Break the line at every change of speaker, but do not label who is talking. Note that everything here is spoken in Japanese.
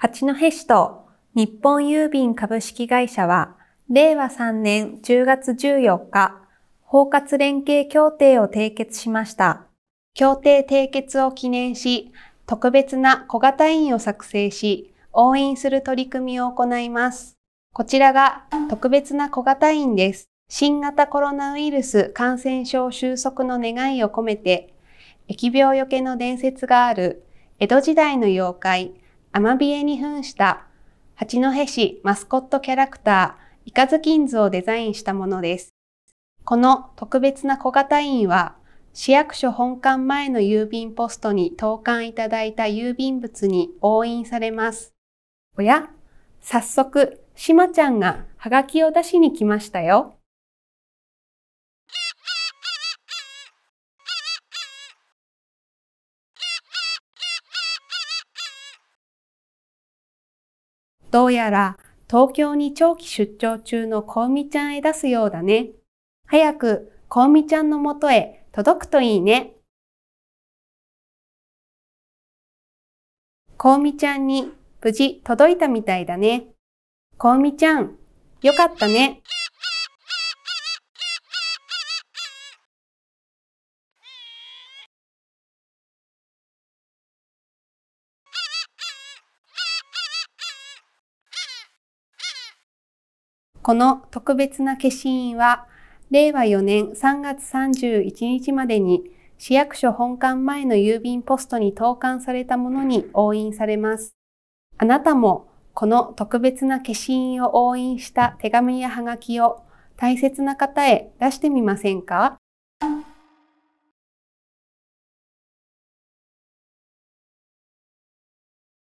八戸市と日本郵便株式会社は、令和3年10月14日、包括連携協定を締結しました。協定締結を記念し、特別な小型院を作成し、応援する取り組みを行います。こちらが特別な小型院です。新型コロナウイルス感染症収束の願いを込めて、疫病よけの伝説がある江戸時代の妖怪、アマビエに扮した八戸市マスコットキャラクター、イカズキンズをデザインしたものです。この特別な小型印は、市役所本館前の郵便ポストに投函いただいた郵便物に押印されます。おや、早速、しまちゃんがハガキを出しに来ましたよ。どうやら東京に長期出張中のコウミちゃんへ出すようだね。早くこうみちゃんのもとへ届くといい
ね。こうみちゃんに
無事届いたみたいだね。こうみちゃん、よかったね。この特別な消印は、令和4年3月31日までに市役所本館前の郵便ポストに投函されたものに押印されます。あなたもこの特別な消印を押印した手紙やはがきを大切な方へ出してみませんか